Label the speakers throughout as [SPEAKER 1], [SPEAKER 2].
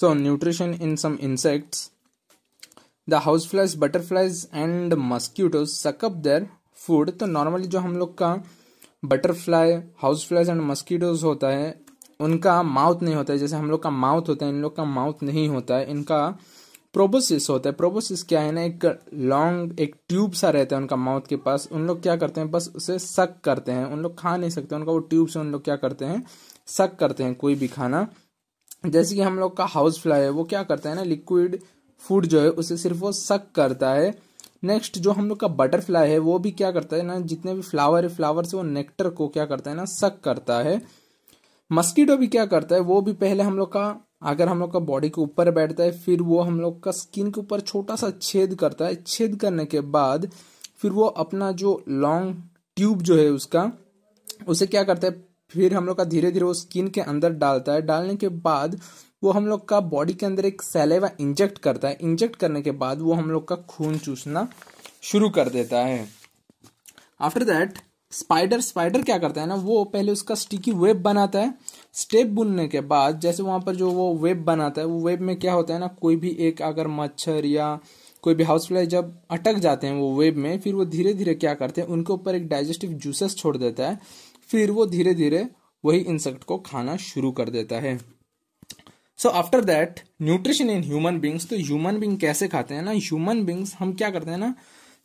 [SPEAKER 1] So, nutrition in some insects. The houseflies, butterflies and mosquitoes suck up their food. तो normally जो हम लोग का butterfly house flies and mosquitoes होता है उनका माउथ नहीं होता है जैसे हम लोग का माउथ होता है इन लोग का माउथ नहीं होता है इनका प्रोबोसिस होता है प्रोबोसिस क्या है ना एक लॉन्ग एक ट्यूब सा रहता है उनका माउथ के पास उन लोग क्या करते हैं बस उसे सक करते हैं उन लोग खा नहीं सकते उनका वो ट्यूब से उन लोग क्या करते हैं सक करते हैं कोई भी खाना जैसे कि हम लोग का हाउस फ्लाई है वो क्या करता है ना लिक्विड फूड जो है उसे सिर्फ वो सक करता है नेक्स्ट जो हम लोग का बटरफ्लाई है वो भी क्या करता है ना जितने भी फ्लावर है फ्लावर से वो नेक्टर को क्या करता है ना सक करता है मस्कीटो भी क्या करता है वो भी पहले हम लोग का अगर हम लोग का बॉडी के ऊपर बैठता है फिर वो हम लोग का स्किन के ऊपर छोटा सा छेद करता है छेद करने के बाद फिर वो अपना जो लॉन्ग ट्यूब जो है उसका उसे क्या करता है फिर हम लोग का धीरे धीरे वो स्किन के अंदर डालता है डालने के बाद वो हम लोग का बॉडी के अंदर एक सेलेवा इंजेक्ट करता है इंजेक्ट करने के बाद वो हम लोग का खून चूसना शुरू कर देता है आफ्टर दैट स्पाइडर स्पाइडर क्या करता है ना वो पहले उसका स्टिकी वेब बनाता है स्टेप बुनने के बाद जैसे वहां पर जो वो वेब बनाता है वो वेब में क्या होता है ना कोई भी एक अगर मच्छर या कोई भी हाउस फ्लाई जब अटक जाते हैं वो वेब में फिर वो धीरे धीरे क्या करते हैं उनके ऊपर एक डाइजेस्टिव जूसेस छोड़ देता है फिर वो धीरे धीरे वही इंसेक्ट को खाना शुरू कर देता है so after that nutrition in human beings तो ह्यूमन बींग कैसे खाते हैं ना ह्यूमन बींग्स हम क्या करते हैं ना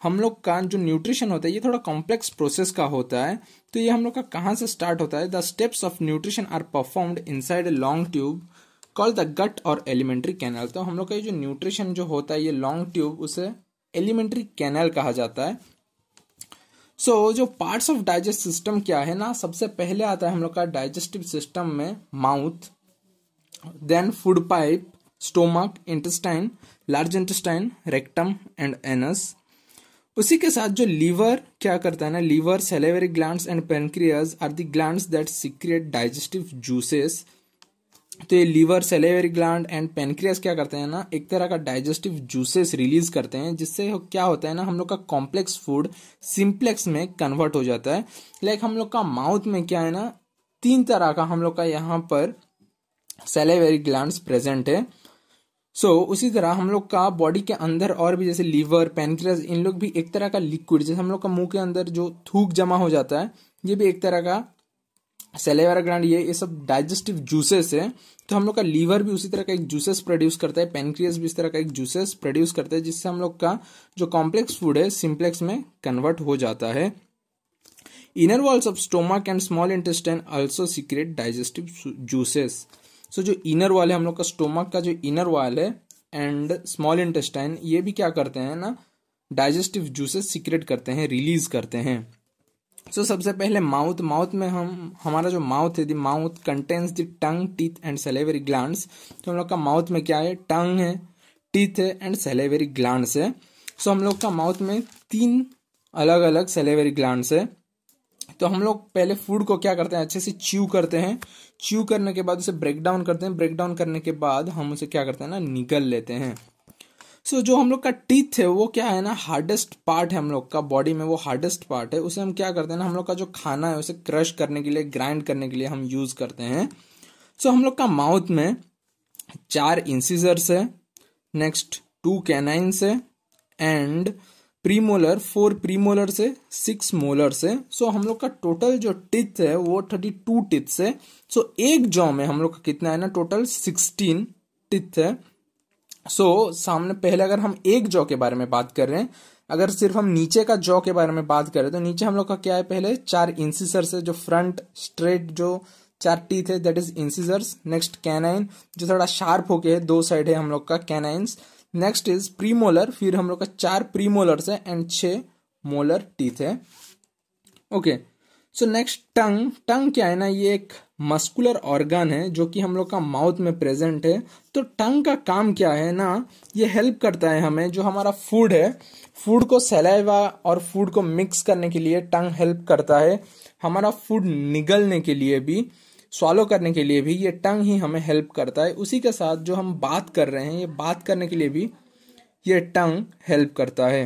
[SPEAKER 1] हम लोग का जो न्यूट्रिशन होता है ये थोड़ा कॉम्प्लेक्स प्रोसेस का होता है तो ये हम लोग का कहाँ से स्टार्ट होता है the steps of nutrition are performed inside a long tube call the gut और एलिमेंट्री कैनल तो हम लोग का ये जो न्यूट्रिशन जो होता है ये लॉन्ग ट्यूब उसे एलिमेंट्री कैनल कहा जाता है सो so, जो पार्ट्स ऑफ डाइजेस्ट सिस्टम क्या है ना सबसे पहले आता है हम लोग का डाइजेस्टिव सिस्टम में mouth then food pipe stomach intestine large intestine rectum and anus उसी के साथ जो लीवर क्या करता है ना liver salivary glands and pancreas are the glands that secrete digestive juices तो ये liver salivary gland and pancreas क्या करते हैं ना एक तरह का डाइजेस्टिव जूसेस रिलीज करते हैं जिससे क्या होता है ना हम लोग का कॉम्प्लेक्स फूड सिंप्लेक्स में कन्वर्ट हो जाता है लाइक हम लोग का माउथ में क्या है ना तीन तरह का हम लोग का यहाँ पर सेलेवरी ग्लैंड प्रेजेंट है सो so, उसी तरह हम लोग का बॉडी के अंदर और भी जैसे लीवर पेनक्रियास इन लोग भी एक तरह का लिक्विड जैसे हम लोग का मुंह के अंदर जो थूक जमा हो जाता है ये भी एक तरह का सेलेवेरा ग्रांड ये ये सब डाइजेस्टिव जूसेस है तो हम लोग का लीवर भी उसी तरह का एक जूसेस प्रोड्यूस करता है पेनक्रियस भी इस तरह का एक जूसेस प्रोड्यूस करता है जिससे हम लोग का जो कॉम्प्लेक्स फूड है सिंप्लेक्स में कन्वर्ट हो जाता है inner walls of stomach and small intestine also secrete digestive juices so जो इनर वॉल है हम लोग का स्टोमक का जो इनर वॉल है एंड स्मॉल इंटेस्टाइन ये भी क्या करते हैं ना डाइजेस्टिव जूसेस सीक्रेट करते हैं रिलीज करते हैं सो so, सबसे पहले माउथ माउथ में हम हमारा जो माउथ है the mouth contains the tongue teeth and salivary glands तो हम लोग का माउथ में क्या है टंग है टीथ है एंड सेलेवरी ग्लैंड्स है सो so, हम लोग का माउथ में तीन अलग अलग सेलेवरी ग्लैंड्स है तो हम लोग पहले फूड को क्या करते हैं अच्छे से च्यू करते हैं च्यू करने के बाद उसे ब्रेक डाउन करते हैं ब्रेक डाउन करने के बाद हम उसे क्या करते हैं ना निकल लेते हैं सो so, जो हम लोग का टीथ है वो क्या है ना हार्डेस्ट पार्ट है हम लोग का बॉडी में वो हार्डेस्ट पार्ट है उसे हम क्या करते हैं ना हम लोग का जो खाना है उसे क्रश करने के लिए ग्राइंड करने के लिए हम यूज करते हैं सो so, हम लोग का माउथ में चार इंसीजर्स है नेक्स्ट टू कैनाइन है एंड प्रीमोलर फोर प्रीमोलर से सिक्स मोलर से सो हम लोग का टोटल जो टिथ है वो थर्टी टू टिथ है सो एक जॉ में हम लोग का कितना है ना टोटल सिक्सटीन टिथ है सो so, सामने पहले अगर हम एक जॉ के बारे में बात कर रहे हैं अगर सिर्फ हम नीचे का जॉ के बारे में बात करें तो नीचे हम लोग का क्या है पहले चार इंसिसर्स है जो फ्रंट स्ट्रेट जो चार टीथ है that is incisors next canine जो थोड़ा शार्प होके है दो साइड है हम लोग का कैनाइंस नेक्स्ट इज प्रीमोलर फिर हम लोग का चार प्रीमोलर्स है एंड छ मोलर टीथ है okay okay. So next tongue tongue क्या है ना ये एक मस्कुलर ऑर्गन है जो कि हम लोग का माउथ में प्रेजेंट है तो टंग का काम क्या है ना ये हेल्प करता है हमें जो हमारा फूड है फूड को सलाइवा और फूड को मिक्स करने के लिए टंग हेल्प करता है हमारा फूड निगलने के लिए भी सॉलो करने के लिए भी ये टंग ही हमें हेल्प करता है उसी के साथ जो हम बात कर रहे हैं ये बात करने के लिए भी ये टंग हेल्प करता है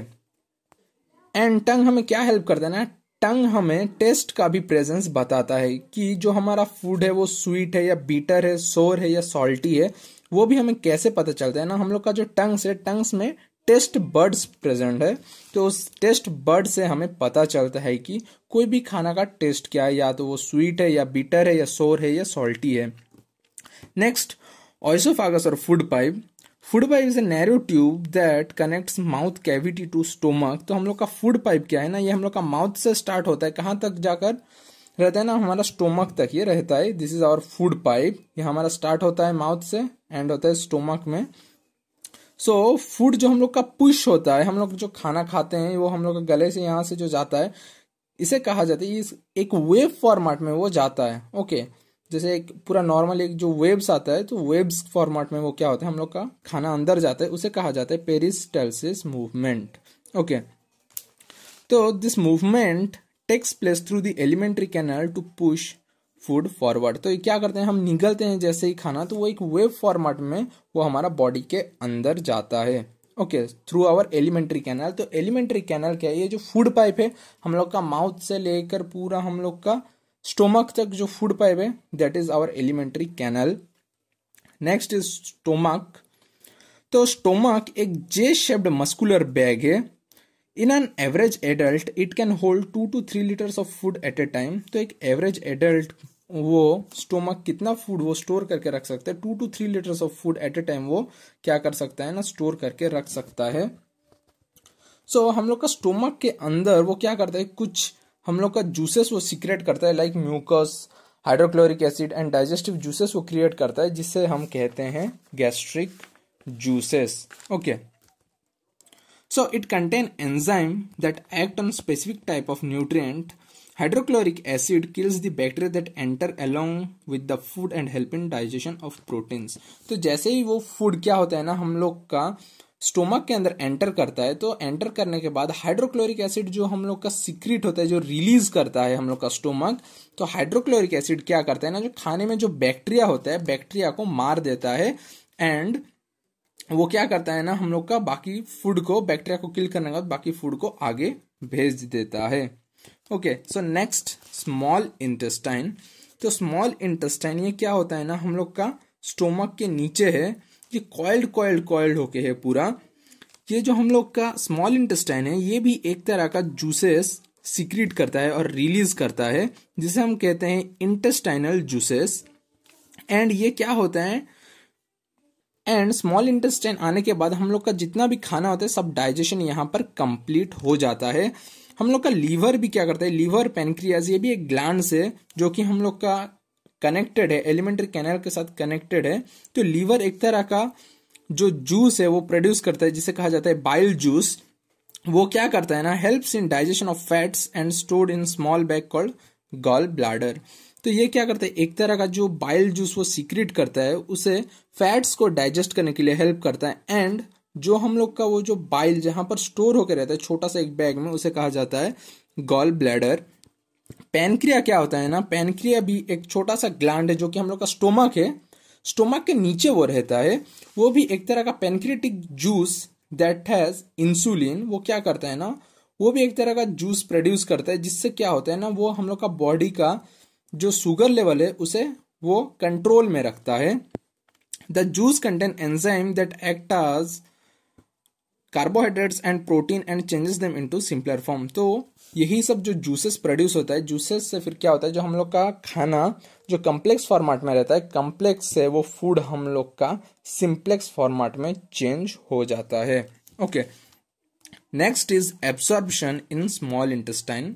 [SPEAKER 1] एंड टंग हमें क्या हेल्प करता है ना टंग हमें टेस्ट का भी प्रेजेंस बताता है कि जो हमारा फूड है वो स्वीट है या बीटर है सोर है या सॉल्टी है वो भी हमें कैसे पता चलता है ना हम लोग का जो टंग्स है टंग्स में टेस्ट बर्ड्स प्रेजेंट है तो उस टेस्ट बर्ड से हमें पता चलता है कि कोई भी खाना का टेस्ट क्या है या तो वो स्वीट है या बीटर है या सोर है या सॉल्टी है नेक्स्ट ऑइसोफागस और food pipe food pipe is a narrow tube that connects mouth cavity to stomach तो हम लोग का फूड पाइप क्या है ना ये हम लोग का माउथ से स्टार्ट होता है कहाँ तक जाकर रहता है ना हमारा स्टोमक तक ये रहता है this is our food pipe ये हमारा स्टार्ट होता है माउथ से एंड होता है स्टोमक में सो so, फूड जो हम लोग का पुश होता है हम लोग जो खाना खाते हैं वो हम लोग गले से यहाँ से जो जाता है इसे कहा जाता है इस एक वेव फॉर्मेट में वो जाता है ओके okay. जैसे एक पूरा नॉर्मल एक जो वेब्स आता है तो वेब्स फॉर्मेट में वो क्या होता है हम लोग का खाना अंदर जाता है उसे कहा जाता है पेरिस्टल्सिस मूवमेंट ओके तो this movement takes place through the alimentary canal to push food forward तो ये क्या करते हैं हम निगलते हैं जैसे ही खाना तो वो एक वेब फॉर्मेट में वो हमारा बॉडी के अंदर जाता है okay through our alimentary canal तो एलिमेंट्री कैनल क्या है ये जो फूड पाइप है हम लोग का माउथ से लेकर पूरा हम लोग का स्टोमक तक जो फूड पाइप तो है that is our alimentary canal next is stomach तो स्टोमक एक जे शेप्ड मस्कुलर बैग है in an average adult it can hold two two three litres of food at a time तो एक average adult वो stomach कितना food वो store करके रख सकता है two two three litres of food at a time वो क्या कर सकता है ना स्टोर करके रख सकता है सो so, हम लोग का स्टोमक के अंदर वो क्या करता है कुछ हम लोग का जूसेस वो सीक्रेट करता है like mucus hydrochloric acid and digestive juices वो क्रिएट करता है जिससे हम कहते हैं gastric juices okay so it contain enzyme that act on specific type of nutrient hydrochloric acid kills the bacteria that enter along with the food and help in digestion of proteins तो जैसे ही वो food क्या होता है ना हम लोग का स्टोमक के अंदर एंटर करता है तो एंटर करने के बाद हाइड्रोक्लोरिक एसिड जो हम लोग का सीक्रेट होता है जो रिलीज करता है हम लोग का स्टोमक तो हाइड्रोक्लोरिक एसिड क्या करता है ना जो खाने में जो बैक्टीरिया होता है बैक्टीरिया को मार देता है एंड वो क्या करता है ना हम लोग का बाकी फूड को बैक्टीरिया को किल करने के बाद बाकी फूड को आगे भेज देता है okay so next small intestine तो स्मॉल इंटेस्टाइन ये क्या होता है ना हम लोग का स्टोमक के नीचे है ये कॉइल्ड कॉइल्ड कॉइल्ड होके है पूरा ये जो हम लोग का स्मॉल इंटेस्टाइन है ये भी एक तरह का जूसेस सीक्रेट करता है और रिलीज करता है जिसे हम कहते हैं इंटेस्टाइनल जूसेस एंड ये क्या होता है एंड स्मॉल इंटेस्टाइन आने के बाद हम लोग का जितना भी खाना होता है सब डाइजेशन यहाँ पर कंप्लीट हो जाता है हम लोग का लीवर भी क्या करता है लीवर पेनक्रियाज ये भी एक ग्लैंड है जो कि हम लोग का कनेक्टेड है एलिमेंट्री कैनल के साथ कनेक्टेड है तो लीवर एक तरह का जो जूस है वो प्रोड्यूस करता है जिसे कहा जाता है बाइल जूस वो क्या करता है ना help in digestion of fats and stored in small bag called gall bladder तो ये क्या करता है एक तरह का जो बाइल जूस वो सीक्रेट करता है उसे फैट्स को डाइजेस्ट करने के लिए हेल्प करता है एंड जो हम लोग का वो जो बाइल जहां पर स्टोर होकर रहता है छोटा सा एक बैग में उसे कहा जाता है गॉल ब्लैडर पैनक्रिया क्या होता है ना पैनक्रिया भी एक छोटा सा ग्लैंड है जो कि हम लोग का स्टोमक है स्टोमक के नीचे वो रहता है वो भी एक तरह का pancreatic juice that has insulin वो क्या करता है ना वो भी एक तरह का जूस प्रोड्यूस करता है जिससे क्या होता है ना वो हम लोग का बॉडी का जो शुगर लेवल है उसे वो कंट्रोल में रखता है the juice contain enzyme that act as carbohydrates and protein and changes them into simpler form तो यही सब जो जूसेस प्रोड्यूस होता है जूसेस से फिर क्या होता है जो हम लोग का खाना जो कम्प्लेक्स फॉर्मेट में रहता है कम्प्लेक्स से वो फूड हम लोग का सिंप्लेक्स फॉर्मेट में चेंज हो जाता है okay next is absorption in small intestine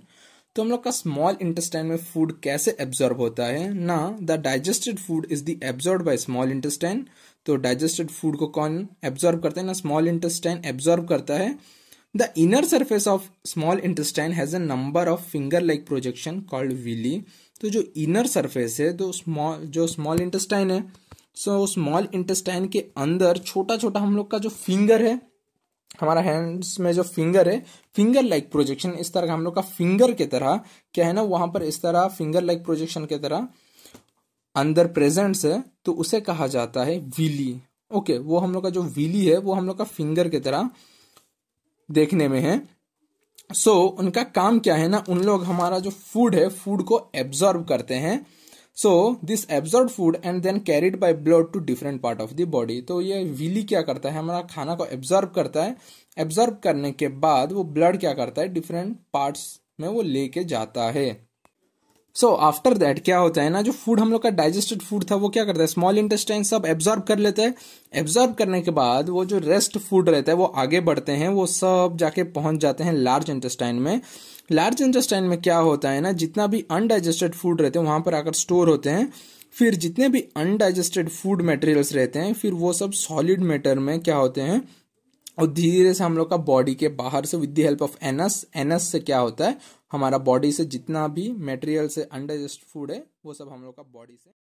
[SPEAKER 1] तो हम लोग का स्मॉल इंटेस्टाइन में फूड कैसे एब्जॉर्ब होता है ना the digested food is the absorb by small intestine तो डाइजेस्टेड फूड को कौन एब्जॉर्ब करता है ना स्मॉल इंटेस्टाइन एब्जॉर्ब करता है the inner surface of small intestine has a number of finger like projection called villi तो जो इनर सरफेस है तो स्मॉल जो स्मॉल इंटेस्टाइन है सो स्मॉल इंटेस्टाइन के अंदर छोटा छोटा हम लोग का जो फिंगर है हमारा हैंड्स में जो फिंगर है फिंगर लाइक प्रोजेक्शन इस तरह का हम लोग का फिंगर के तरह क्या है ना वहां पर इस तरह फिंगर लाइक प्रोजेक्शन के तरह अंदर प्रेजेंट्स है तो उसे कहा जाता है व्हीली ओके वो हम लोग का जो व्हीली है वो हम लोग का फिंगर की तरह देखने में है सो so, उनका काम क्या है ना उन लोग हमारा जो फूड है फूड को एब्जॉर्ब करते हैं so this absorb food and then carried by blood to different part of the body तो ये विली क्या करता है हमारा खाना को एब्जॉर्ब करता है एब्जॉर्ब करने के बाद वो ब्लड क्या करता है डिफरेंट पार्ट्स में वो लेके जाता है सो आफ्टर दैट क्या होता है ना जो फूड हम लोग का डाइजेस्टेड फूड था वो क्या करता है स्मॉल इंटेस्टाइन सब एब्जॉर्ब कर लेते हैं एब्जॉर्ब करने के बाद वो जो रेस्ट फूड रहता है वो आगे बढ़ते हैं वो सब जाके पहुंच जाते हैं लार्ज इंटेस्टाइन में लार्ज इंटेस्टाइन में क्या होता है ना जितना भी अनडाइजेस्टेड फूड रहते हैं वहां पर आकर स्टोर होते हैं फिर जितने भी अनडाइजेस्टेड फूड मटेरियल्स रहते हैं फिर वो सब सॉलिड मैटर में क्या होते हैं और धीरे धीरे से हम लोग का बॉडी के बाहर से with the help of anus anus से क्या होता है हमारा बॉडी से जितना भी मेटेरियल्स से अनडाइजेस्ट फूड है वो सब हम लोग का बॉडी से